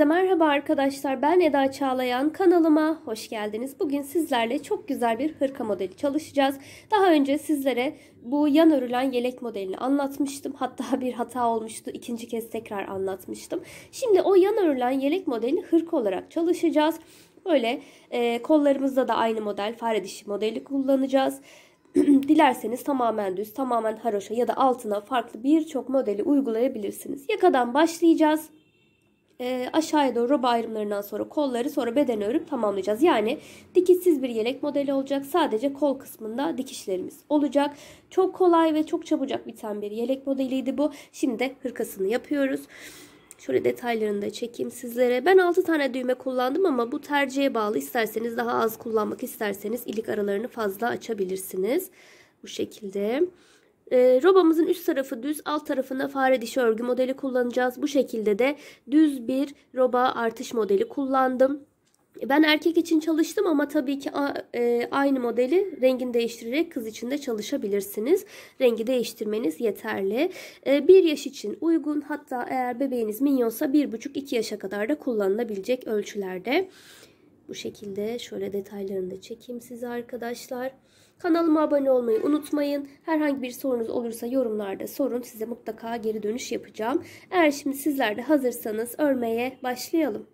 Hepinize merhaba arkadaşlar. Ben Eda Çağlayan. Kanalıma hoş geldiniz. Bugün sizlerle çok güzel bir hırka modeli çalışacağız. Daha önce sizlere bu yan örülen yelek modelini anlatmıştım. Hatta bir hata olmuştu. İkinci kez tekrar anlatmıştım. Şimdi o yan örülen yelek modelini hırka olarak çalışacağız. Böyle e, kollarımızda da aynı model fare dişi modeli kullanacağız. Dilerseniz tamamen düz, tamamen haroşa ya da altına farklı birçok modeli uygulayabilirsiniz. Yakadan başlayacağız e, aşağıya doğru roba ayrımlarından sonra kolları sonra bedeni örüp tamamlayacağız. Yani dikişsiz bir yelek modeli olacak. Sadece kol kısmında dikişlerimiz olacak. Çok kolay ve çok çabucak biten bir yelek modeliydi bu. Şimdi de hırkasını yapıyoruz. Şöyle detaylarını da çekeyim sizlere. Ben 6 tane düğme kullandım ama bu tercihe bağlı. İsterseniz daha az kullanmak isterseniz ilik aralarını fazla açabilirsiniz. Bu şekilde. Bu şekilde. E, robamızın üst tarafı düz, alt tarafında fare dişi örgü modeli kullanacağız. Bu şekilde de düz bir roba artış modeli kullandım. Ben erkek için çalıştım ama tabii ki e, aynı modeli rengini değiştirerek kız için de çalışabilirsiniz. Rengi değiştirmeniz yeterli. 1 ee, yaş için uygun hatta eğer bebeğiniz minyonsa 1,5-2 yaşa kadar da kullanılabilecek ölçülerde. Bu şekilde şöyle detaylarını da çekeyim size arkadaşlar. Kanalıma abone olmayı unutmayın. Herhangi bir sorunuz olursa yorumlarda sorun. Size mutlaka geri dönüş yapacağım. Eğer şimdi sizler de hazırsanız örmeye başlayalım.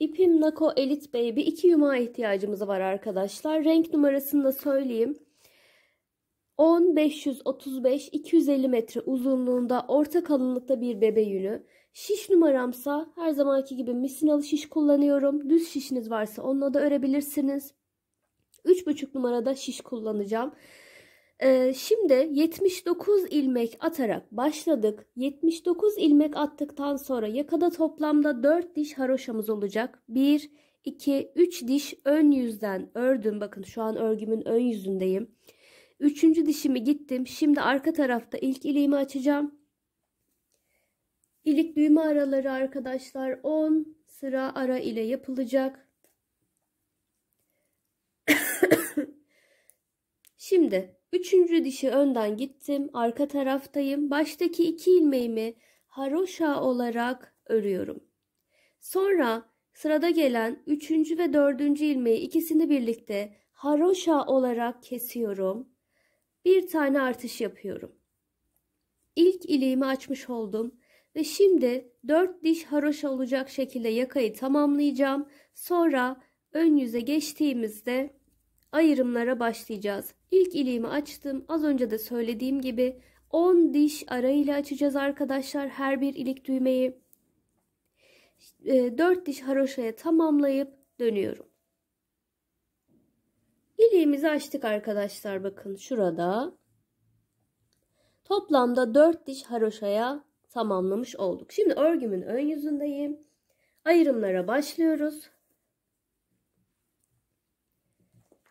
İpim Nako Elite Baby 2 yumağa ihtiyacımız var arkadaşlar. Renk numarasını da söyleyeyim. 10 535 250 metre uzunluğunda orta kalınlıkta bir bebe yünü. Şiş numaramsa her zamanki gibi misinalı şiş kullanıyorum. Düz şişiniz varsa onunla da örebilirsiniz. 3,5 numarada şiş kullanacağım. Ee, şimdi 79 ilmek atarak başladık. 79 ilmek attıktan sonra yakada toplamda 4 diş haroşamız olacak. 1, 2, 3 diş ön yüzden ördüm. Bakın şu an örgümün ön yüzündeyim. Üçüncü dişimi gittim. Şimdi arka tarafta ilk iliğimi açacağım. İlik düğme araları arkadaşlar 10 sıra ara ile yapılacak. Şimdi üçüncü dişi önden gittim. Arka taraftayım. Baştaki iki ilmeğimi haroşa olarak örüyorum. Sonra sırada gelen üçüncü ve dördüncü ilmeği ikisini birlikte haroşa olarak kesiyorum. Bir tane artış yapıyorum. İlk iliğimi açmış oldum ve şimdi dört diş haroşa olacak şekilde yakayı tamamlayacağım. Sonra ön yüze geçtiğimizde ayrımlara başlayacağız. İlk iliğimi açtım. Az önce de söylediğim gibi 10 diş arayla açacağız arkadaşlar her bir ilik düğmeyi. 4 ee, diş haroşaya tamamlayıp dönüyorum. İliğimizi açtık arkadaşlar bakın şurada. Toplamda 4 diş haroşaya tamamlamış olduk. Şimdi örgümün ön yüzündeyim. Ayrımlara başlıyoruz.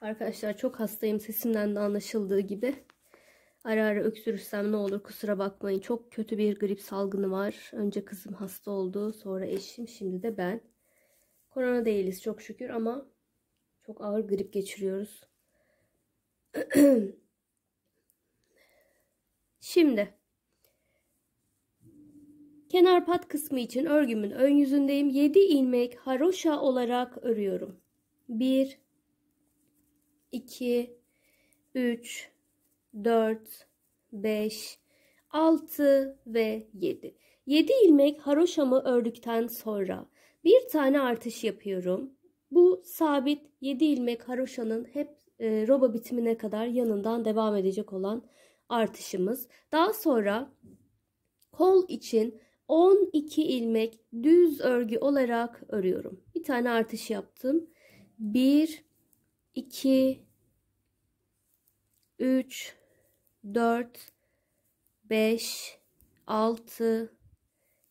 Arkadaşlar çok hastayım. Sesimden de anlaşıldığı gibi. Ara ara öksürürsem ne olur kusura bakmayın. Çok kötü bir grip salgını var. Önce kızım hasta oldu. Sonra eşim. Şimdi de ben. Korona değiliz çok şükür ama çok ağır grip geçiriyoruz. Şimdi kenar pat kısmı için örgümün ön yüzündeyim. 7 ilmek haroşa olarak örüyorum. 1 2, 3, 4, 5, 6 ve 7. 7 ilmek haroşamı ördükten sonra bir tane artış yapıyorum. Bu sabit 7 ilmek haroşanın hep e, roba bitimine kadar yanından devam edecek olan artışımız. Daha sonra kol için 12 ilmek düz örgü olarak örüyorum. Bir tane artış yaptım. 1 2 3 4 5 6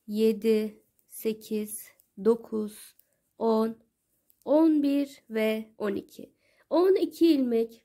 7 8 9 10 11 ve 12. 12 ilmek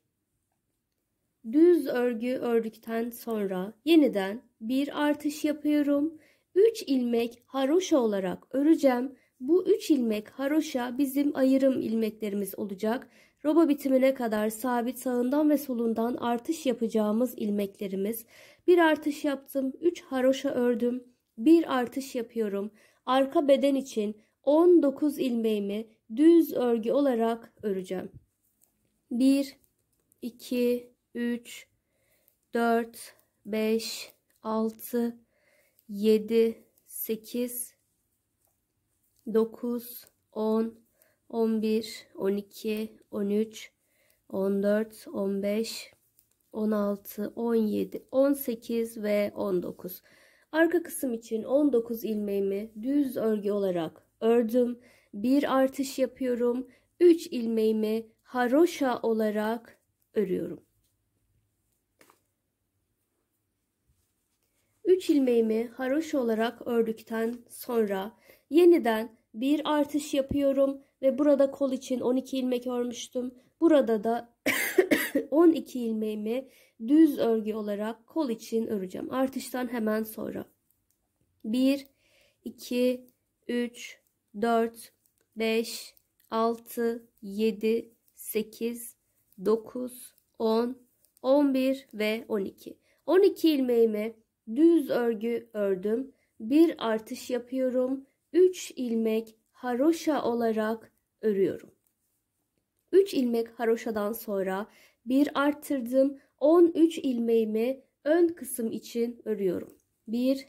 düz örgü ördükten sonra yeniden bir artış yapıyorum. 3 ilmek haroşa olarak öreceğim. Bu 3 ilmek haroşa bizim ayırım ilmeklerimiz olacak. Roba bitimine kadar sabit sağından ve solundan artış yapacağımız ilmeklerimiz. Bir artış yaptım, 3 haroşa ördüm, bir artış yapıyorum. Arka beden için 19 ilmeğimi düz örgü olarak öreceğim. 1 2 3 4 5 6 7 8 9 10 11, 12, 13, 14, 15, 16, 17, 18 ve 19. Arka kısım için 19 ilmeğimi düz örgü olarak ördüm. Bir artış yapıyorum. 3 ilmeğimi haroşa olarak örüyorum. 3 ilmeğimi haroşa olarak ördükten sonra yeniden bir artış yapıyorum ve burada kol için 12 ilmek örmüştüm. Burada da 12 ilmeğimi düz örgü olarak kol için öreceğim. Artıştan hemen sonra. 1 2 3 4 5 6 7 8 9 10 11 ve 12. 12 ilmeğimi düz örgü ördüm. Bir artış yapıyorum. 3 ilmek haroşa olarak örüyorum. 3 ilmek haroşadan sonra bir arttırdım 13 ilmeğimi ön kısım için örüyorum. 1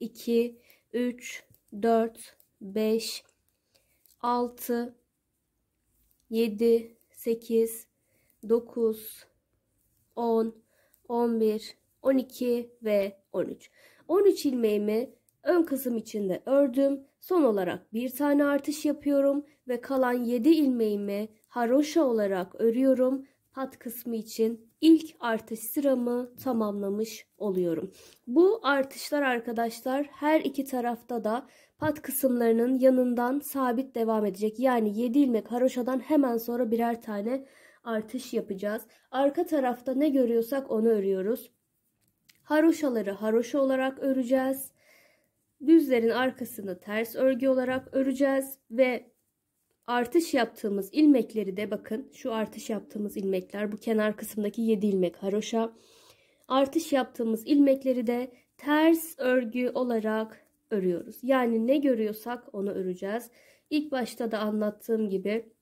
2 3 4 5 6 7 8 9 10 11 12 ve 13. 13 ilmeğimi Ön kısım içinde ördüm. Son olarak bir tane artış yapıyorum ve kalan 7 ilmeğimi haroşa olarak örüyorum. Pat kısmı için ilk artış sıramı tamamlamış oluyorum. Bu artışlar arkadaşlar her iki tarafta da pat kısımlarının yanından sabit devam edecek. Yani 7 ilmek haroşadan hemen sonra birer tane artış yapacağız. Arka tarafta ne görüyorsak onu örüyoruz. Haroşaları haroşa olarak öreceğiz düzlerin arkasını ters örgü olarak öreceğiz ve artış yaptığımız ilmekleri de bakın şu artış yaptığımız ilmekler bu kenar kısımdaki 7 ilmek haroşa artış yaptığımız ilmekleri de ters örgü olarak örüyoruz. Yani ne görüyorsak onu öreceğiz. ilk başta da anlattığım gibi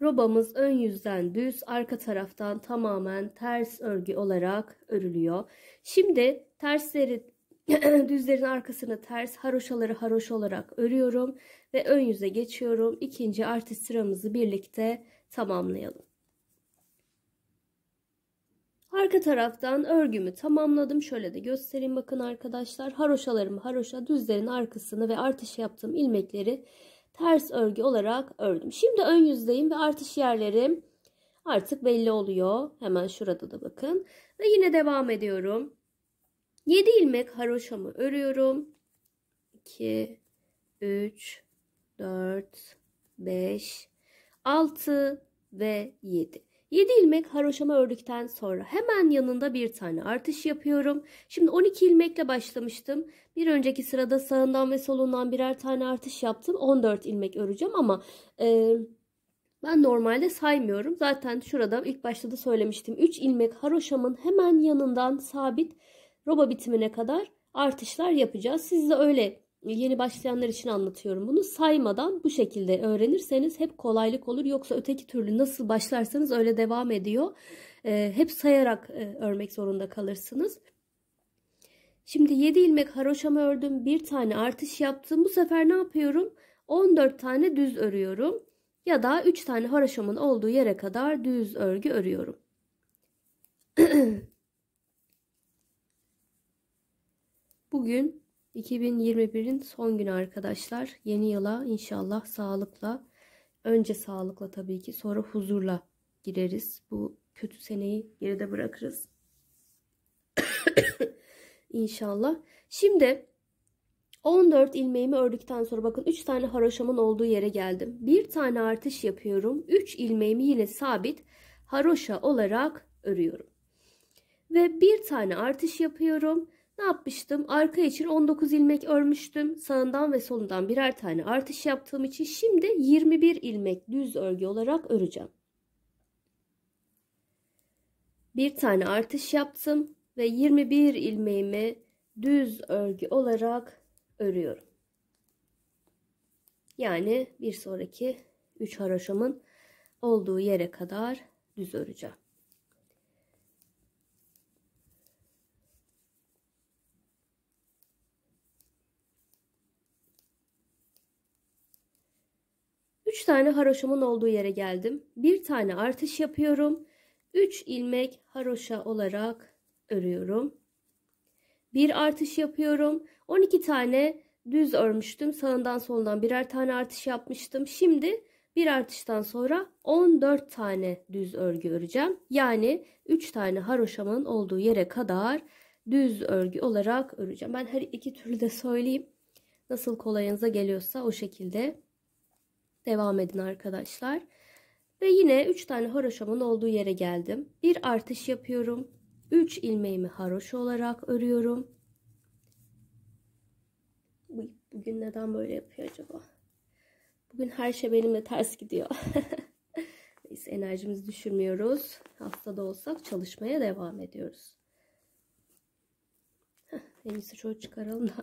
robamız ön yüzden düz, arka taraftan tamamen ters örgü olarak örülüyor. Şimdi tersleri düzlerin arkasını ters haroşaları haroş olarak örüyorum ve ön yüze geçiyorum. İkinci artış sıramızı birlikte tamamlayalım. Arka taraftan örgümü tamamladım. Şöyle de göstereyim bakın arkadaşlar. Haroşalarımı haroşa düzlerin arkasını ve artış yaptığım ilmekleri ters örgü olarak ördüm. Şimdi ön yüzdeyim ve artış yerlerim artık belli oluyor. Hemen şurada da bakın. Ve yine devam ediyorum. 7 ilmek haroşamı örüyorum. 2 3 4 5 6 ve 7. 7 ilmek haroşama ördükten sonra hemen yanında bir tane artış yapıyorum. Şimdi 12 ilmekle başlamıştım. Bir önceki sırada sağından ve solundan birer tane artış yaptım. 14 ilmek öreceğim ama e, ben normalde saymıyorum. Zaten şurada ilk başta da söylemiştim. 3 ilmek haroşamın hemen yanından sabit roba bitimine kadar artışlar yapacağız. Siz de öyle e, yeni başlayanlar için anlatıyorum bunu. Saymadan bu şekilde öğrenirseniz hep kolaylık olur. Yoksa öteki türlü nasıl başlarsanız öyle devam ediyor. E, hep sayarak e, örmek zorunda kalırsınız. Şimdi 7 ilmek haroşamı ördüm. Bir tane artış yaptım. Bu sefer ne yapıyorum? 14 tane düz örüyorum. Ya da 3 tane haroşamın olduğu yere kadar düz örgü örüyorum. Bugün 2021'in son günü arkadaşlar. Yeni yıla inşallah sağlıkla, önce sağlıkla tabii ki sonra huzurla gireriz. Bu kötü seneyi geride bırakırız. İnşallah. Şimdi 14 ilmeğimi ördükten sonra bakın 3 tane haroşamın olduğu yere geldim. Bir tane artış yapıyorum. 3 ilmeğimi yine sabit haroşa olarak örüyorum. Ve bir tane artış yapıyorum. Ne yapmıştım? Arka için 19 ilmek örmüştüm. Sağından ve solundan birer tane artış yaptığım için şimdi 21 ilmek düz örgü olarak öreceğim. Bir tane artış yaptım ve 21 ilmeğimi düz örgü olarak örüyorum. Yani bir sonraki 3 haroşamın olduğu yere kadar düz öreceğim. 3 tane haroşamın olduğu yere geldim. 1 tane artış yapıyorum. 3 ilmek haroşa olarak örüyorum. 1 artış yapıyorum. 12 tane düz örmüştüm. Sağından soldan birer tane artış yapmıştım. Şimdi 1 artıştan sonra 14 tane düz örgü öreceğim. Yani 3 tane haroşamın olduğu yere kadar düz örgü olarak öreceğim. Ben her iki türlü de söyleyeyim. Nasıl kolayınıza geliyorsa o şekilde Devam edin arkadaşlar. Ve yine 3 tane haroşamın olduğu yere geldim. Bir artış yapıyorum. 3 ilmeğimi haroşa olarak örüyorum. Bugün neden böyle yapıyor acaba? Bugün her şey benimle ters gidiyor. Biz enerjimizi düşürmüyoruz. Hasta da olsak çalışmaya devam ediyoruz. En iyisi çoğu çıkaralım daha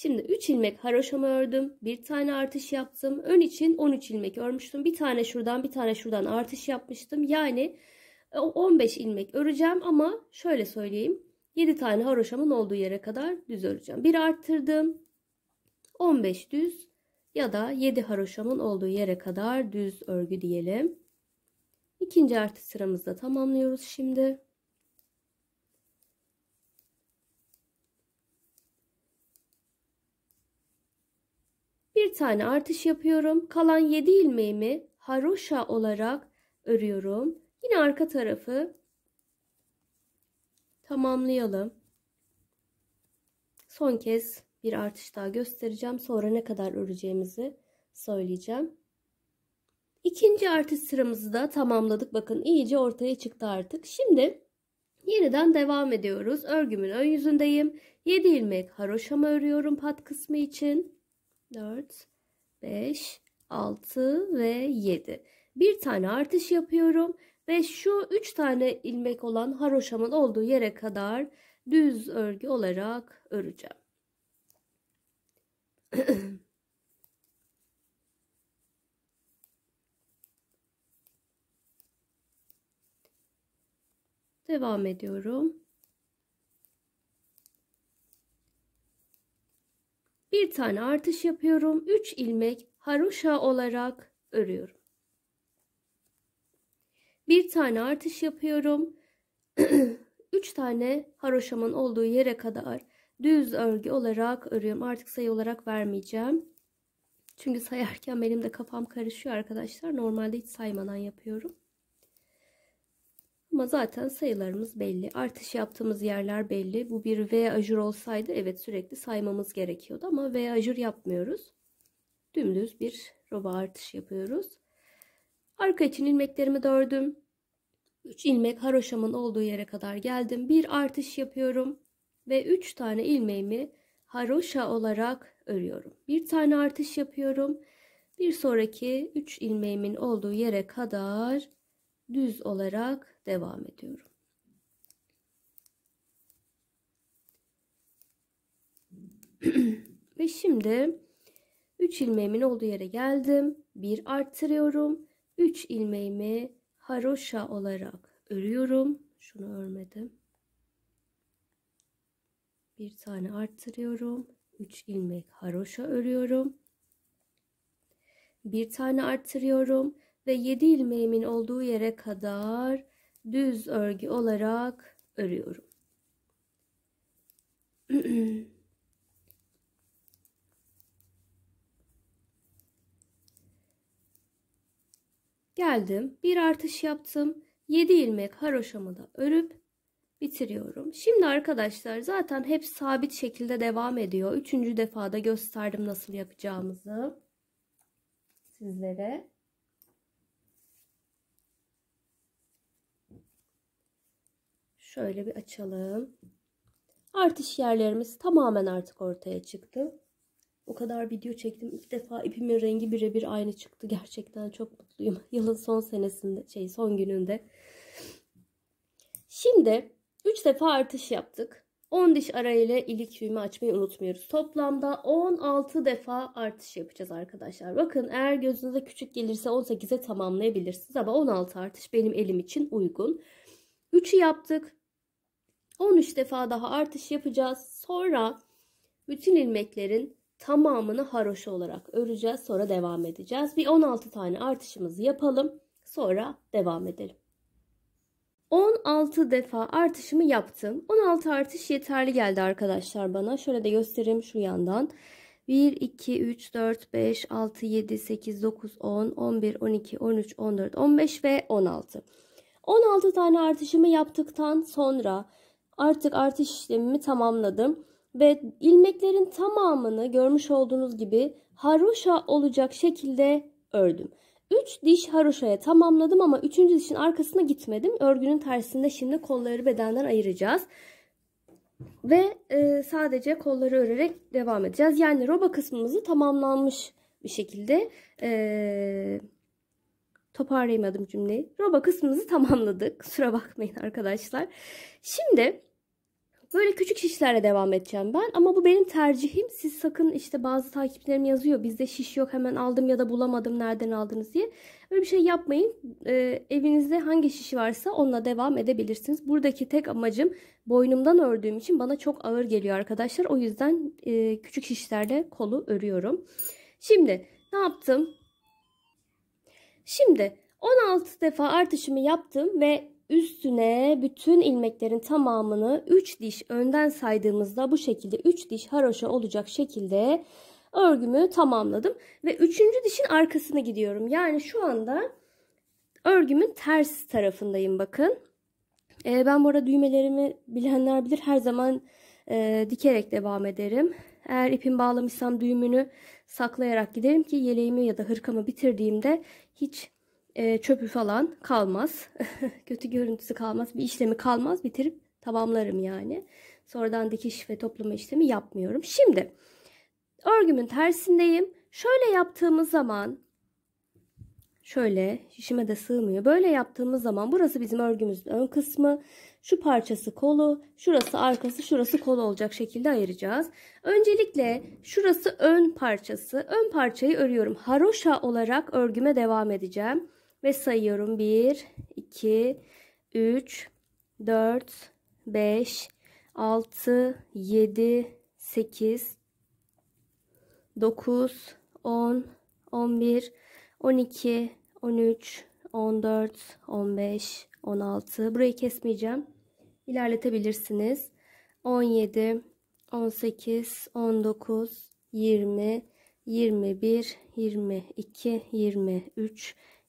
Şimdi 3 ilmek haroşamı ördüm. Bir tane artış yaptım. Ön için 13 ilmek örmüştüm. Bir tane şuradan bir tane şuradan artış yapmıştım. Yani 15 e, ilmek öreceğim ama şöyle söyleyeyim. 7 tane haroşamın olduğu yere kadar düz öreceğim. Bir arttırdım. 15 düz ya da 7 haroşamın olduğu yere kadar düz örgü diyelim. İkinci artı sıramızda tamamlıyoruz şimdi. Bir tane artış yapıyorum. Kalan 7 ilmeğimi haroşa olarak örüyorum. Yine arka tarafı tamamlayalım. Son kez bir artış daha göstereceğim. Sonra ne kadar öreceğimizi söyleyeceğim. İkinci artış sıramızı da tamamladık. Bakın iyice ortaya çıktı artık. Şimdi yeniden devam ediyoruz. Örgümün ön yüzündeyim. 7 ilmek haroşama örüyorum pat kısmı için. 4, 5, 6 ve 7. Bir tane artış yapıyorum ve şu 3 tane ilmek olan haroşamın olduğu yere kadar düz örgü olarak öreceğim. Devam ediyorum. bir tane artış yapıyorum. 3 ilmek haroşa olarak örüyorum. Bir tane artış yapıyorum. 3 tane haroşamın olduğu yere kadar düz örgü olarak örüyorum. Artık sayı olarak vermeyeceğim. Çünkü sayarken benim de kafam karışıyor arkadaşlar. Normalde hiç saymadan yapıyorum. Ama zaten sayılarımız belli. Artış yaptığımız yerler belli. Bu bir V ajur olsaydı evet sürekli saymamız gerekiyordu. Ama V ajur yapmıyoruz. Dümdüz bir roba artış yapıyoruz. Arka için ilmeklerimi dördüm. 3 ilmek haroşamın olduğu yere kadar geldim. Bir artış yapıyorum. Ve 3 tane ilmeğimi haroşa olarak örüyorum. Bir tane artış yapıyorum. Bir sonraki 3 ilmeğimin olduğu yere kadar düz olarak devam ediyorum. Ve şimdi 3 ilmeğimin olduğu yere geldim. 1 arttırıyorum. 3 ilmeğimi haroşa olarak örüyorum. Şunu örmedim. Bir tane arttırıyorum. 3 ilmek haroşa örüyorum. Bir tane arttırıyorum ve 7 ilmeğimin olduğu yere kadar düz örgü olarak örüyorum. Geldim. Bir artış yaptım. 7 ilmek haroşamı da örüp bitiriyorum. Şimdi arkadaşlar zaten hep sabit şekilde devam ediyor. Üçüncü defada gösterdim nasıl yapacağımızı sizlere. Şöyle bir açalım. Artış yerlerimiz tamamen artık ortaya çıktı. O kadar video çektim. İlk defa ipimin rengi birebir aynı çıktı. Gerçekten çok mutluyum. Yılın son senesinde, şey son gününde. Şimdi 3 defa artış yaptık. 10 diş arayla ilik düğümü açmayı unutmuyoruz. Toplamda 16 defa artış yapacağız arkadaşlar. Bakın eğer gözünüze küçük gelirse 18'e tamamlayabilirsiniz ama 16 artış benim elim için uygun. 3'ü yaptık. 13 defa daha artış yapacağız. Sonra bütün ilmeklerin tamamını haroşa olarak öreceğiz. Sonra devam edeceğiz. Bir 16 tane artışımızı yapalım. Sonra devam edelim. 16 defa artışımı yaptım. 16 artış yeterli geldi arkadaşlar bana. Şöyle de göstereyim şu yandan. 1, 2, 3, 4, 5, 6, 7, 8, 9, 10, 11, 12, 13, 14, 15 ve 16. 16 tane artışımı yaptıktan sonra Artık artış işlemimi tamamladım ve ilmeklerin tamamını görmüş olduğunuz gibi haroşa olacak şekilde ördüm. 3 diş haroşaya tamamladım ama 3. dişin arkasına gitmedim. Örgünün tersinde şimdi kolları bedenden ayıracağız. Ve e, sadece kolları örerek devam edeceğiz. Yani roba kısmımızı tamamlanmış bir şekilde e, toparlayamadım cümleyi. Roba kısmımızı tamamladık. Kusura bakmayın arkadaşlar. Şimdi Böyle küçük şişlerle devam edeceğim ben. Ama bu benim tercihim. Siz sakın işte bazı takipçilerim yazıyor. Bizde şiş yok hemen aldım ya da bulamadım nereden aldınız diye. Böyle bir şey yapmayın. Ee, evinizde hangi şişi varsa onunla devam edebilirsiniz. Buradaki tek amacım boynumdan ördüğüm için bana çok ağır geliyor arkadaşlar. O yüzden e, küçük şişlerle kolu örüyorum. Şimdi ne yaptım? Şimdi 16 defa artışımı yaptım ve Üstüne bütün ilmeklerin tamamını 3 diş önden saydığımızda bu şekilde 3 diş haroşa olacak şekilde örgümü tamamladım. Ve 3. dişin arkasına gidiyorum. Yani şu anda örgümün ters tarafındayım bakın. Ee, ben bu arada düğmelerimi bilenler bilir her zaman e, dikerek devam ederim. Eğer ipim bağlamışsam düğümünü saklayarak giderim ki yeleğimi ya da hırkamı bitirdiğimde hiç e, çöpü falan kalmaz. Kötü görüntüsü kalmaz. Bir işlemi kalmaz. Bitirip tamamlarım yani. Sonradan dikiş ve toplama işlemi yapmıyorum. Şimdi örgümün tersindeyim. Şöyle yaptığımız zaman şöyle şişime de sığmıyor. Böyle yaptığımız zaman burası bizim örgümüzün ön kısmı. Şu parçası kolu, şurası arkası, şurası kolu olacak şekilde ayıracağız. Öncelikle şurası ön parçası. Ön parçayı örüyorum. Haroşa olarak örgüme devam edeceğim. Ve sayıyorum. 1, 2, 3, 4, 5, 6, 7, 8, 9, 10, 11, 12, 13, 14, 15, 16. Burayı kesmeyeceğim. İlerletebilirsiniz. 17, 18, 19, 20, 21, 22, 23,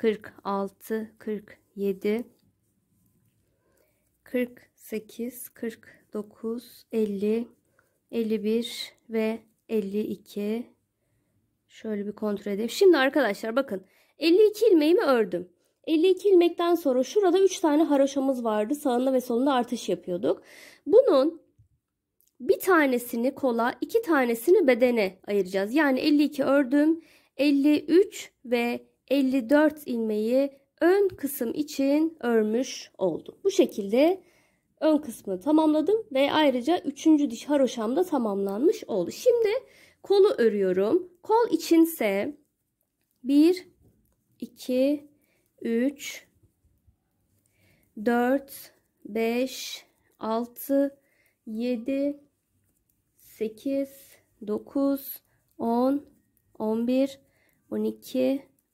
46, 47, 48, 49, 50, 51 ve 52. Şöyle bir kontrol edeyim. Şimdi arkadaşlar bakın 52 ilmeğimi ördüm. 52 ilmekten sonra şurada 3 tane haroşamız vardı. Sağında ve solunda artış yapıyorduk. Bunun bir tanesini kola, iki tanesini bedene ayıracağız. Yani 52 ördüm. 53 ve 54 ilmeği ön kısım için örmüş oldum. Bu şekilde ön kısmını tamamladım ve ayrıca 3. diş haroşam da tamamlanmış oldu. Şimdi kolu örüyorum. Kol içinse 1 2 3 4 5 6 7 8 9 10 11 12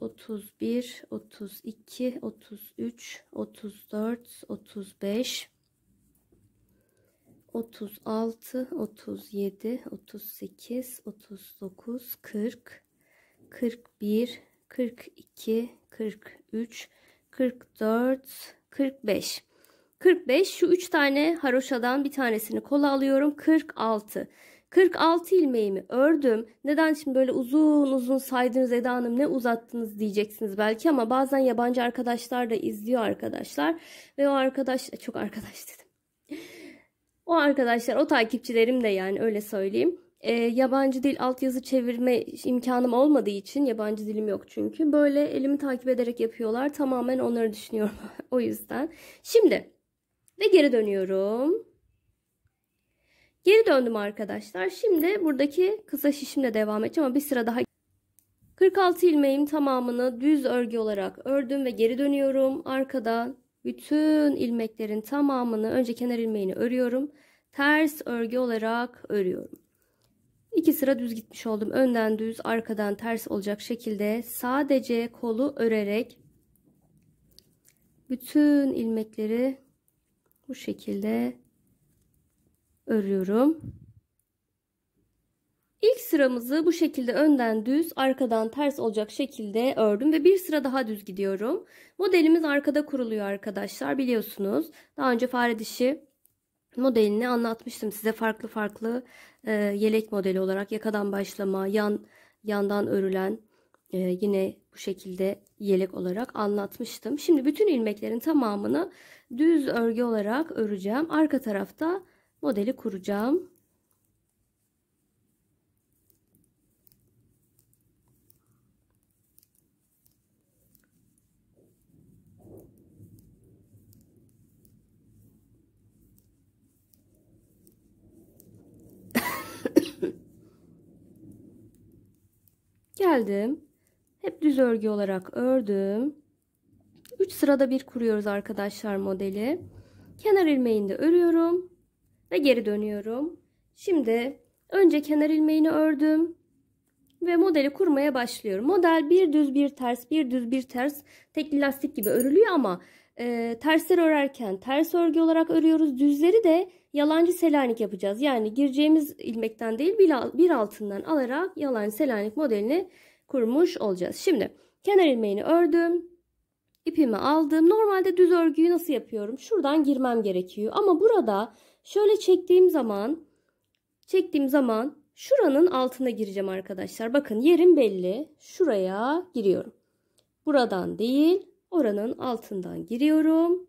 31, 32, 33, 34, 35, 36, 37, 38, 39, 40, 41, 42, 43, 44, 45. 45 şu 3 tane haroşadan bir tanesini kola alıyorum. 46. 46 ilmeğimi ördüm. Neden şimdi böyle uzun uzun saydınız Eda Hanım ne uzattınız diyeceksiniz belki ama bazen yabancı arkadaşlar da izliyor arkadaşlar. Ve o arkadaş e, çok arkadaş dedim. O arkadaşlar o takipçilerim de yani öyle söyleyeyim. E, yabancı dil altyazı çevirme imkanım olmadığı için yabancı dilim yok çünkü. Böyle elimi takip ederek yapıyorlar. Tamamen onları düşünüyorum o yüzden. Şimdi ve geri dönüyorum. Geri döndüm arkadaşlar. Şimdi buradaki kısa şişimle devam edeceğim ama bir sıra daha 46 ilmeğim tamamını düz örgü olarak ördüm ve geri dönüyorum. Arkadan bütün ilmeklerin tamamını önce kenar ilmeğini örüyorum. Ters örgü olarak örüyorum. İki sıra düz gitmiş oldum. Önden düz, arkadan ters olacak şekilde sadece kolu örerek bütün ilmekleri bu şekilde örüyorum. İlk sıramızı bu şekilde önden düz, arkadan ters olacak şekilde ördüm ve bir sıra daha düz gidiyorum. Modelimiz arkada kuruluyor arkadaşlar biliyorsunuz. Daha önce fare dişi modelini anlatmıştım size farklı farklı e, yelek modeli olarak yakadan başlama, yan yandan örülen e, yine bu şekilde yelek olarak anlatmıştım. Şimdi bütün ilmeklerin tamamını düz örgü olarak öreceğim. Arka tarafta modeli kuracağım. Geldim. Hep düz örgü olarak ördüm. 3 sırada bir kuruyoruz arkadaşlar modeli. Kenar ilmeğini de örüyorum ve geri dönüyorum. Şimdi önce kenar ilmeğini ördüm ve modeli kurmaya başlıyorum. Model bir düz bir ters bir düz bir ters tekli lastik gibi örülüyor ama e, tersleri örerken ters örgü olarak örüyoruz. Düzleri de yalancı selanik yapacağız. Yani gireceğimiz ilmekten değil bir altından alarak yalancı selanik modelini kurmuş olacağız. Şimdi kenar ilmeğini ördüm. ipimi aldım. Normalde düz örgüyü nasıl yapıyorum? Şuradan girmem gerekiyor. Ama burada Şöyle çektiğim zaman çektiğim zaman şuranın altına gireceğim arkadaşlar. Bakın yerim belli. Şuraya giriyorum. Buradan değil oranın altından giriyorum.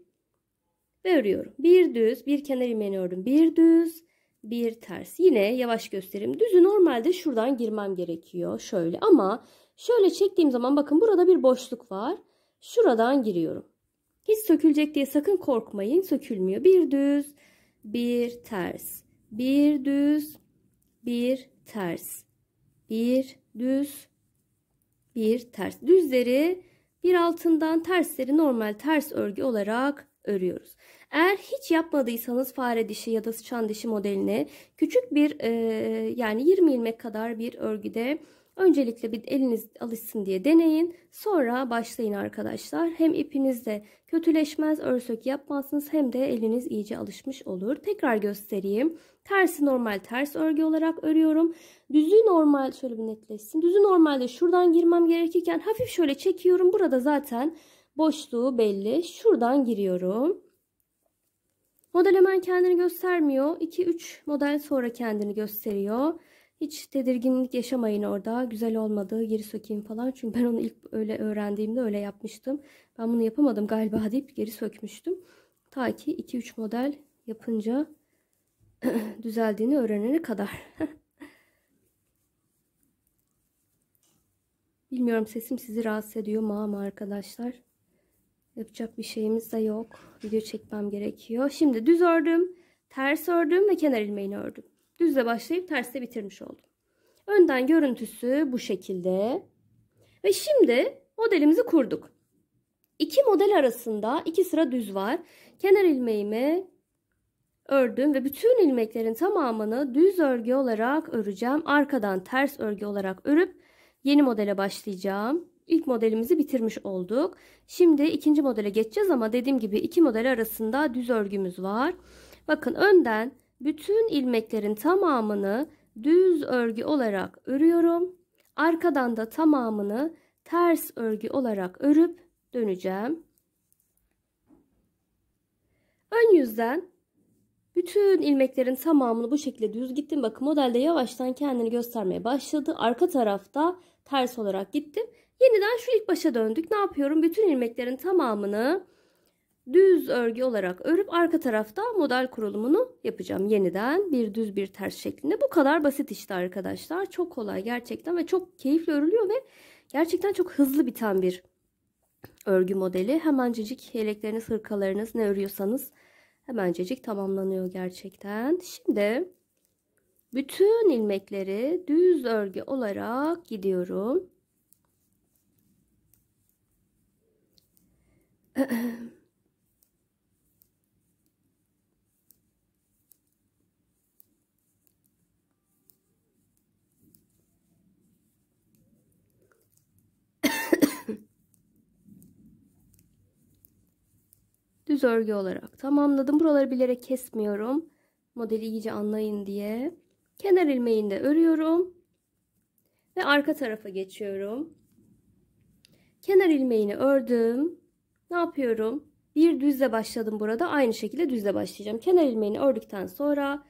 Ve örüyorum. Bir düz bir kenar ilmeğini ördüm. Bir düz bir ters. Yine yavaş göstereyim. Düzü normalde şuradan girmem gerekiyor. Şöyle ama şöyle çektiğim zaman bakın burada bir boşluk var. Şuradan giriyorum. Hiç sökülecek diye sakın korkmayın. Sökülmüyor. Bir düz bir ters, bir düz, bir ters, bir düz, bir ters. Düzleri bir altından tersleri normal ters örgü olarak örüyoruz. Eğer hiç yapmadıysanız fare dişi ya da sıçan dişi modelini küçük bir e, yani 20 ilmek kadar bir örgüde Öncelikle bir eliniz alışsın diye deneyin. Sonra başlayın arkadaşlar. Hem ipiniz de kötüleşmez, örsök yapmazsınız hem de eliniz iyice alışmış olur. Tekrar göstereyim. Tersi normal ters örgü olarak örüyorum. Düzü normal şöyle bir netleşsin. Düzü normalde şuradan girmem gerekirken hafif şöyle çekiyorum. Burada zaten boşluğu belli. Şuradan giriyorum. Model hemen kendini göstermiyor. 2-3 model sonra kendini gösteriyor. Hiç tedirginlik yaşamayın orada. Güzel olmadı, geri sökeyim falan. Çünkü ben onu ilk öyle öğrendiğimde öyle yapmıştım. Ben bunu yapamadım galiba deyip geri sökmüştüm. Ta ki 2-3 model yapınca düzeldiğini öğrenene kadar. Bilmiyorum sesim sizi rahatsız ediyor mu ama arkadaşlar. Yapacak bir şeyimiz de yok. Video çekmem gerekiyor. Şimdi düz ördüm, ters ördüm ve kenar ilmeğini ördüm. Düzle başlayıp terste bitirmiş oldum. Önden görüntüsü bu şekilde. Ve şimdi modelimizi kurduk. İki model arasında iki sıra düz var. Kenar ilmeğimi ördüm ve bütün ilmeklerin tamamını düz örgü olarak öreceğim. Arkadan ters örgü olarak örüp yeni modele başlayacağım. İlk modelimizi bitirmiş olduk. Şimdi ikinci modele geçeceğiz ama dediğim gibi iki model arasında düz örgümüz var. Bakın önden bütün ilmeklerin tamamını düz örgü olarak örüyorum. Arkadan da tamamını ters örgü olarak örüp döneceğim. Ön yüzden bütün ilmeklerin tamamını bu şekilde düz gittim. Bakın modelde yavaştan kendini göstermeye başladı. Arka tarafta ters olarak gittim. Yeniden şu ilk başa döndük. Ne yapıyorum? Bütün ilmeklerin tamamını düz örgü olarak örüp arka tarafta model kurulumunu yapacağım. Yeniden bir düz bir ters şeklinde. Bu kadar basit işte arkadaşlar. Çok kolay gerçekten ve çok keyifli örülüyor ve gerçekten çok hızlı biten bir örgü modeli. Hemencecik yelekleriniz, hırkalarınız ne örüyorsanız hemencecik tamamlanıyor gerçekten. Şimdi bütün ilmekleri düz örgü olarak gidiyorum. düz örgü olarak tamamladım. Buraları bilerek kesmiyorum. Modeli iyice anlayın diye. Kenar ilmeğini de örüyorum. Ve arka tarafa geçiyorum. Kenar ilmeğini ördüm. Ne yapıyorum? Bir düzle başladım burada. Aynı şekilde düzle başlayacağım. Kenar ilmeğini ördükten sonra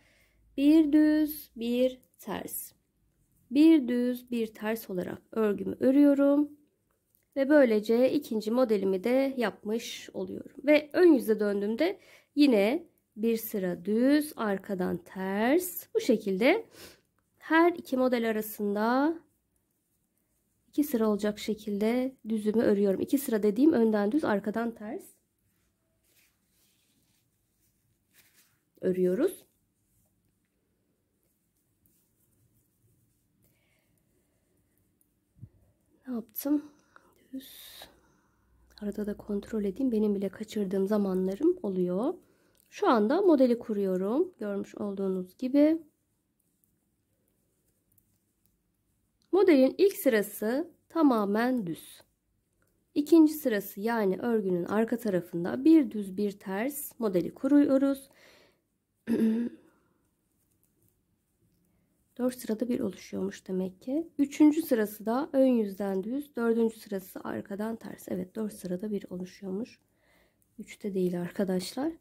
bir düz, bir ters. Bir düz, bir ters olarak örgümü örüyorum. Ve böylece ikinci modelimi de yapmış oluyorum. Ve ön yüze döndüğümde yine bir sıra düz, arkadan ters. Bu şekilde her iki model arasında iki sıra olacak şekilde düzümü örüyorum. İki sıra dediğim önden düz, arkadan ters. Örüyoruz. Ne yaptım? düz. Arada da kontrol edeyim. Benim bile kaçırdığım zamanlarım oluyor. Şu anda modeli kuruyorum. Görmüş olduğunuz gibi. Modelin ilk sırası tamamen düz. İkinci sırası yani örgünün arka tarafında bir düz bir ters modeli kuruyoruz. 4 sırada bir oluşuyormuş demek ki. 3. sırası da ön yüzden düz, 4. sırası arkadan ters. Evet 4 sırada bir oluşuyormuş. 3'te değil arkadaşlar.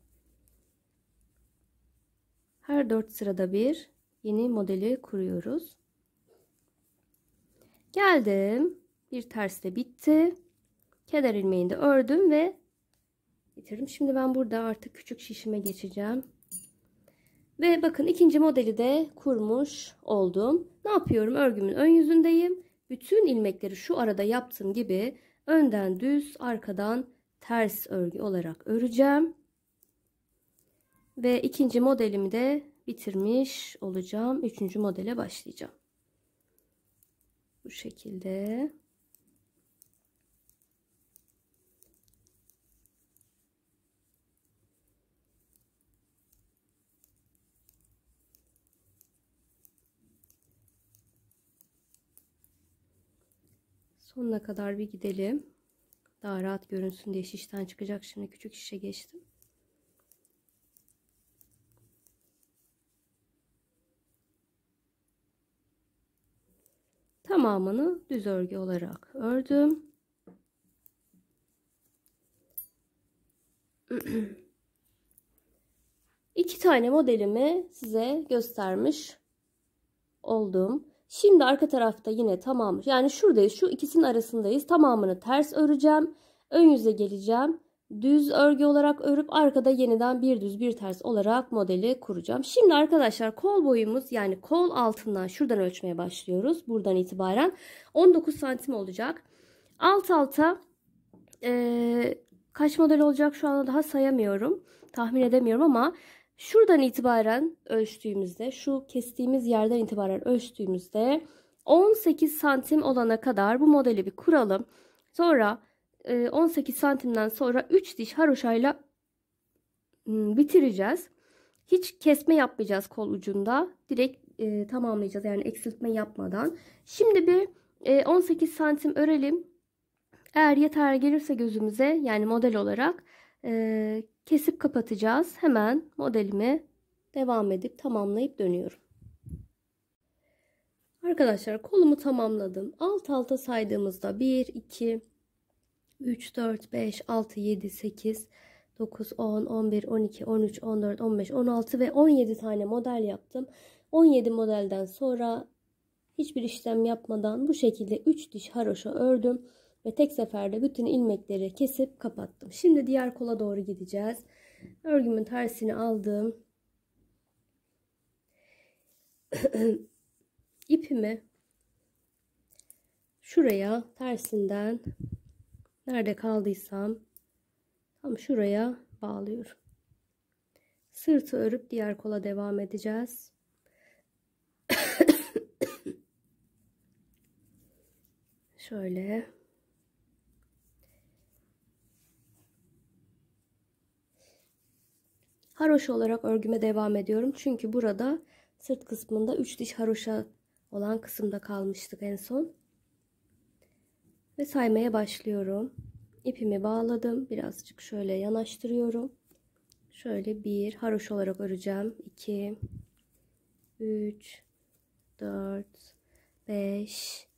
Her 4 sırada bir yeni modeli kuruyoruz. Geldim. Bir ters de bitti. Keder ilmeğini de ördüm ve bitirdim. Şimdi ben burada artık küçük şişime geçeceğim. Ve bakın ikinci modeli de kurmuş oldum. Ne yapıyorum? Örgümün ön yüzündeyim. Bütün ilmekleri şu arada yaptığım gibi önden düz, arkadan ters örgü olarak öreceğim. Ve ikinci modelimi de bitirmiş olacağım. Üçüncü modele başlayacağım. Bu şekilde. Sonuna kadar bir gidelim. Daha rahat görünsün diye şişten çıkacak. Şimdi küçük şişe geçtim. Tamamını düz örgü olarak ördüm. İki tane modelimi size göstermiş oldum. Şimdi arka tarafta yine tamamı yani şuradayız şu ikisinin arasındayız. Tamamını ters öreceğim. Ön yüze geleceğim. Düz örgü olarak örüp arkada yeniden bir düz bir ters olarak modeli kuracağım. Şimdi arkadaşlar kol boyumuz yani kol altından şuradan ölçmeye başlıyoruz. Buradan itibaren 19 santim olacak. Alt alta e, kaç model olacak şu anda daha sayamıyorum. Tahmin edemiyorum ama Şuradan itibaren ölçtüğümüzde, şu kestiğimiz yerden itibaren ölçtüğümüzde 18 santim olana kadar bu modeli bir kuralım. Sonra 18 e, santimden sonra 3 diş haroşayla hmm, bitireceğiz. Hiç kesme yapmayacağız kol ucunda. Direkt e, tamamlayacağız yani eksiltme yapmadan. Şimdi bir e, 18 santim örelim. Eğer yeter gelirse gözümüze yani model olarak e, kesip kapatacağız. Hemen modelimi devam edip tamamlayıp dönüyorum. Arkadaşlar kolumu tamamladım. Alt alta saydığımızda 1, 2, 3, 4, 5, 6, 7, 8, 9, 10, 11, 12, 13, 14, 15, 16 ve 17 tane model yaptım. 17 modelden sonra hiçbir işlem yapmadan bu şekilde 3 diş haroşa ördüm ve tek seferde bütün ilmekleri kesip kapattım. Şimdi diğer kola doğru gideceğiz. Örgümün tersini aldım. İpimi şuraya tersinden nerede kaldıysam tam şuraya bağlıyorum. Sırtı örüp diğer kola devam edeceğiz. Şöyle. Haroşa olarak örgüme devam ediyorum. Çünkü burada sırt kısmında 3 diş haroşa olan kısımda kalmıştık en son. Ve saymaya başlıyorum. İpimi bağladım. Birazcık şöyle yanaştırıyorum. Şöyle bir haroşa olarak öreceğim. 2 3 4 5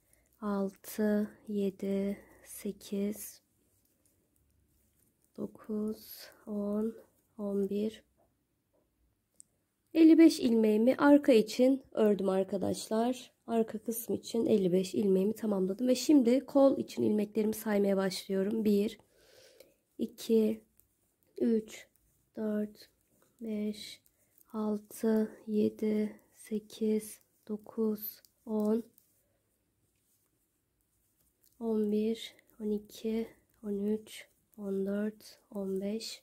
6 7 8 9 10 11 55 ilmeğimi arka için ördüm arkadaşlar. Arka kısmı için 55 ilmeğimi tamamladım ve şimdi kol için ilmeklerimi saymaya başlıyorum. 1 2 3 4 5 6 7 8 9 10 11 12 13 14 15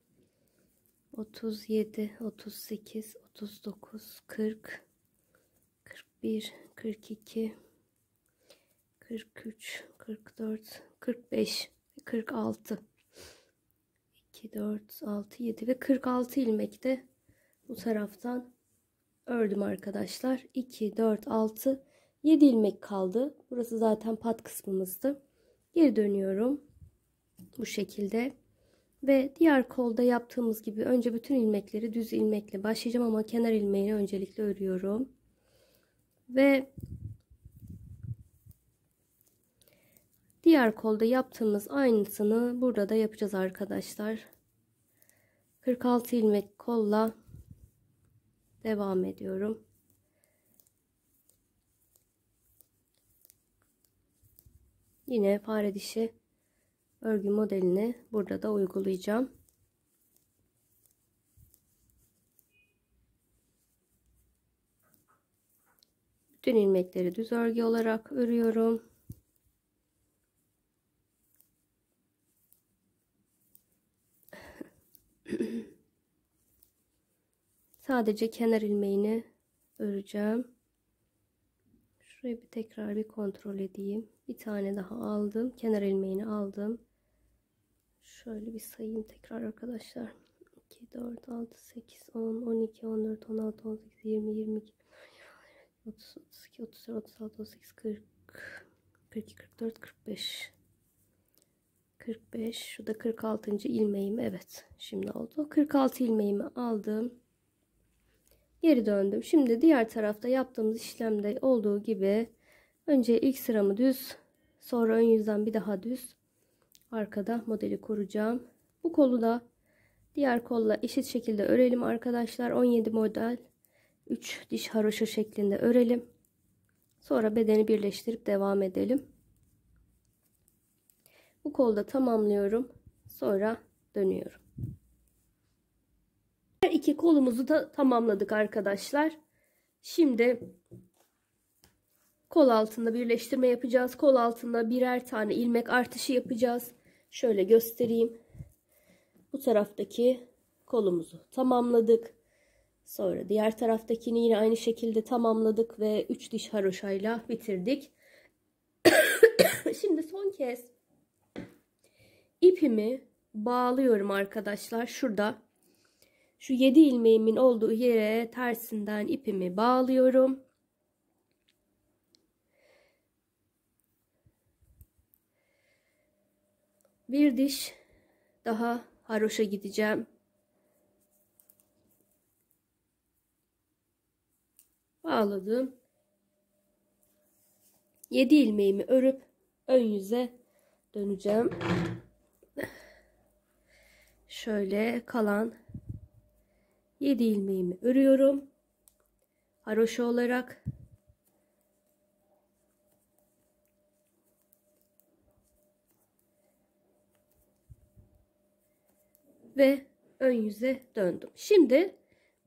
37, 38, 39, 40, 41, 42, 43, 44, 45 46. 2, 4, 6, 7 ve 46 ilmek de bu taraftan ördüm arkadaşlar. 2, 4, 6, 7 ilmek kaldı. Burası zaten pat kısmımızdı. Geri dönüyorum. Bu şekilde. Ve diğer kolda yaptığımız gibi önce bütün ilmekleri düz ilmekle başlayacağım ama kenar ilmeğini öncelikle örüyorum. Ve diğer kolda yaptığımız aynısını burada da yapacağız arkadaşlar. 46 ilmek kolla devam ediyorum. Yine fare dişi örgü modelini burada da uygulayacağım. Bütün ilmekleri düz örgü olarak örüyorum. Sadece kenar ilmeğini öreceğim. Şurayı bir tekrar bir kontrol edeyim. Bir tane daha aldım. Kenar ilmeğini aldım. Şöyle bir sayayım tekrar arkadaşlar. 2, 4, 6, 8, 10, 12, 14, 16, 18, 20, 22, 30, 32, 33, 36, 38, 40, 42, 44, 45. 45. Şu da 46. ilmeğim. Evet. Şimdi oldu. 46 ilmeğimi aldım. Geri döndüm. Şimdi diğer tarafta yaptığımız işlemde olduğu gibi önce ilk sıramı düz, sonra ön yüzden bir daha düz, arkada modeli kuracağım. Bu kolu da diğer kolla eşit şekilde örelim arkadaşlar. 17 model 3 diş haroşa şeklinde örelim. Sonra bedeni birleştirip devam edelim. Bu kolda tamamlıyorum. Sonra dönüyorum. Her iki kolumuzu da tamamladık arkadaşlar. Şimdi kol altında birleştirme yapacağız. Kol altında birer tane ilmek artışı yapacağız. Şöyle göstereyim. Bu taraftaki kolumuzu tamamladık. Sonra diğer taraftakini yine aynı şekilde tamamladık ve 3 diş haroşayla bitirdik. Şimdi son kez ipimi bağlıyorum arkadaşlar. Şurada şu 7 ilmeğimin olduğu yere tersinden ipimi bağlıyorum. Bir diş daha haroşa gideceğim. Bağladım. 7 ilmeğimi örüp ön yüze döneceğim. Şöyle kalan 7 ilmeğimi örüyorum. Haroşa olarak ve ön yüze döndüm. Şimdi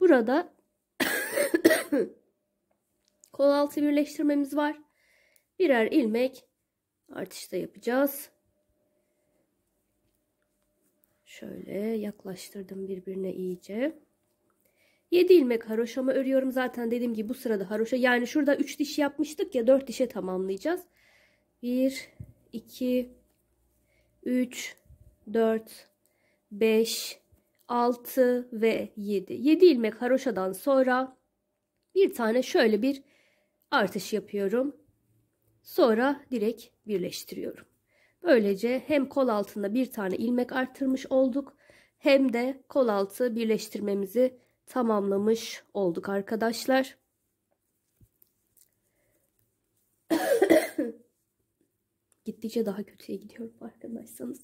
burada kol altı birleştirmemiz var. Birer ilmek artışta yapacağız. Şöyle yaklaştırdım birbirine iyice. 7 ilmek haroşama örüyorum. Zaten dediğim gibi bu sırada haroşa yani şurada 3 diş yapmıştık ya 4 dişe tamamlayacağız. 1 2 3 4 5, 6 ve 7. 7 ilmek haroşadan sonra bir tane şöyle bir artış yapıyorum. Sonra direkt birleştiriyorum. Böylece hem kol altında bir tane ilmek arttırmış olduk hem de kol altı birleştirmemizi tamamlamış olduk arkadaşlar. Gittikçe daha kötüye gidiyorum farkındaysanız.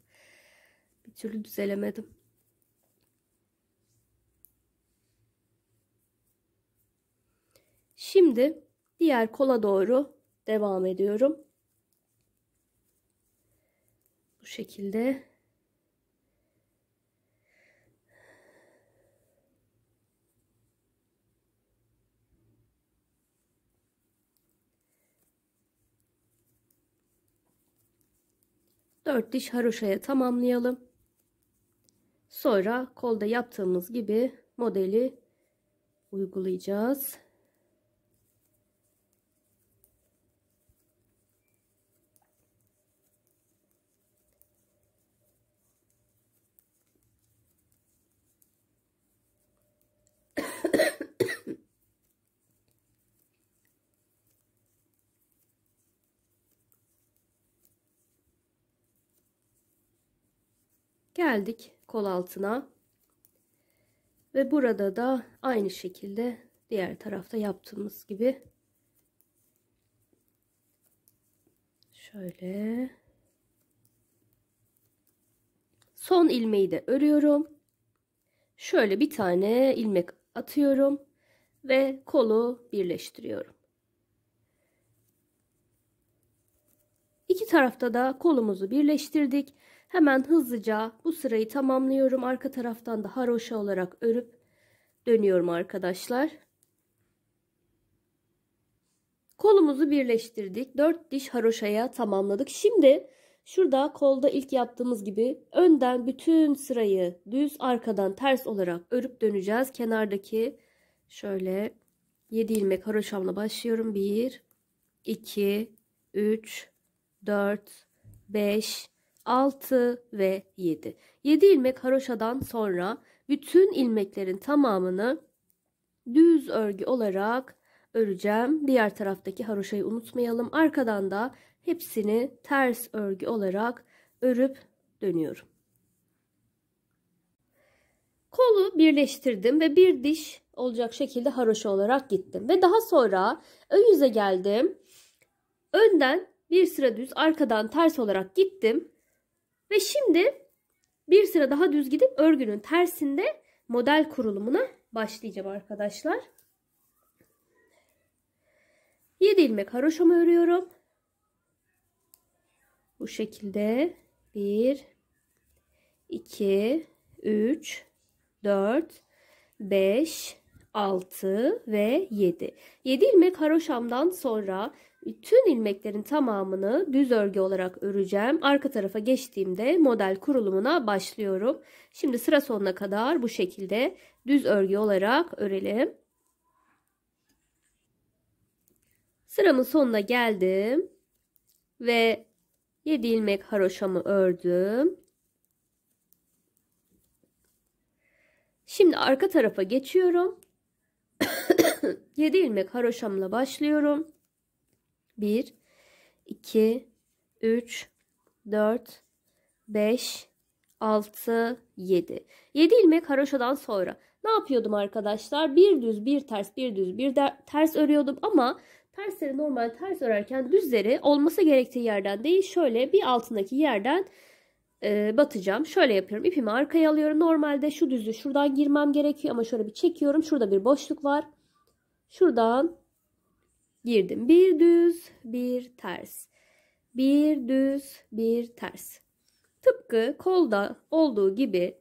Bir türlü düzelemedim. Şimdi diğer kola doğru devam ediyorum. Bu şekilde. Dört diş haroşaya tamamlayalım. Sonra kolda yaptığımız gibi modeli uygulayacağız. Geldik kol altına ve burada da aynı şekilde diğer tarafta yaptığımız gibi şöyle son ilmeği de örüyorum şöyle bir tane ilmek atıyorum ve kolu birleştiriyorum iki tarafta da kolumuzu birleştirdik Hemen hızlıca bu sırayı tamamlıyorum. Arka taraftan da haroşa olarak örüp dönüyorum arkadaşlar. Kolumuzu birleştirdik. 4 diş haroşaya tamamladık. Şimdi şurada kolda ilk yaptığımız gibi önden bütün sırayı düz arkadan ters olarak örüp döneceğiz. Kenardaki şöyle 7 ilmek haroşamla başlıyorum. 1 2 3 4 5 6 ve 7. 7 ilmek haroşadan sonra bütün ilmeklerin tamamını düz örgü olarak öreceğim. Diğer taraftaki haroşayı unutmayalım. Arkadan da hepsini ters örgü olarak örüp dönüyorum. Kolu birleştirdim ve bir diş olacak şekilde haroşa olarak gittim. Ve daha sonra ön yüze geldim. Önden bir sıra düz arkadan ters olarak gittim. Ve şimdi bir sıra daha düz gidip örgünün tersinde model kurulumuna başlayacağım arkadaşlar. 7 ilmek haroşamı örüyorum. Bu şekilde 1 2 3 4 5 6 ve 7. 7 ilmek haroşamdan sonra bütün ilmeklerin tamamını düz örgü olarak öreceğim. Arka tarafa geçtiğimde model kurulumuna başlıyorum. Şimdi sıra sonuna kadar bu şekilde düz örgü olarak örelim. Sıramın sonuna geldim ve 7 ilmek haroşamı ördüm. Şimdi arka tarafa geçiyorum. 7 ilmek haroşamla başlıyorum. 1 2 3 4 5 6 7. 7 ilmek haroşadan sonra ne yapıyordum arkadaşlar? Bir düz, bir ters, bir düz, bir ters örüyordum ama tersleri normal ters örerken düzleri olması gerektiği yerden değil şöyle bir altındaki yerden e, batacağım. Şöyle yapıyorum. İpimi arkaya alıyorum. Normalde şu düzü şuradan girmem gerekiyor ama şöyle bir çekiyorum. Şurada bir boşluk var. Şuradan girdim. Bir düz, bir ters. Bir düz, bir ters. Tıpkı kolda olduğu gibi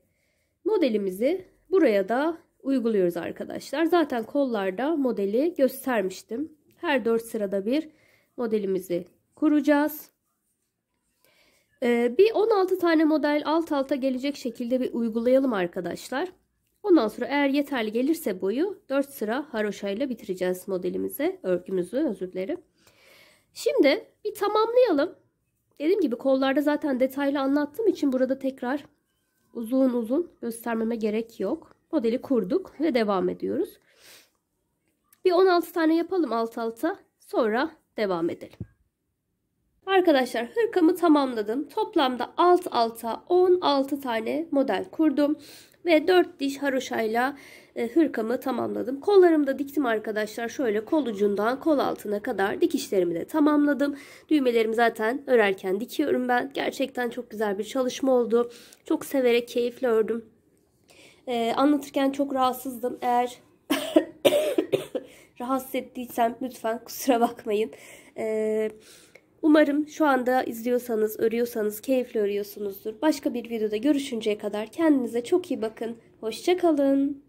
modelimizi buraya da uyguluyoruz arkadaşlar. Zaten kollarda modeli göstermiştim. Her 4 sırada bir modelimizi kuracağız. Ee, bir 16 tane model alt alta gelecek şekilde bir uygulayalım arkadaşlar. Ondan sonra eğer yeterli gelirse boyu 4 sıra haroşayla bitireceğiz modelimize örgümüzü özür dilerim. Şimdi bir tamamlayalım. Dediğim gibi kollarda zaten detaylı anlattığım için burada tekrar uzun uzun göstermeme gerek yok. Modeli kurduk ve devam ediyoruz. Bir 16 tane yapalım alt alta sonra devam edelim. Arkadaşlar hırkamı tamamladım. Toplamda alt alta 16 tane model kurdum. Ve 4 diş haroşayla e, hırkamı tamamladım. Kollarımı da diktim arkadaşlar. Şöyle kol ucundan kol altına kadar dikişlerimi de tamamladım. Düğmelerimi zaten örerken dikiyorum ben. Gerçekten çok güzel bir çalışma oldu. Çok severek, keyifle ördüm. E, anlatırken çok rahatsızdım. Eğer rahatsız ettiysem lütfen kusura bakmayın. Eee Umarım şu anda izliyorsanız, örüyorsanız keyifle örüyorsunuzdur. Başka bir videoda görüşünceye kadar kendinize çok iyi bakın. Hoşçakalın.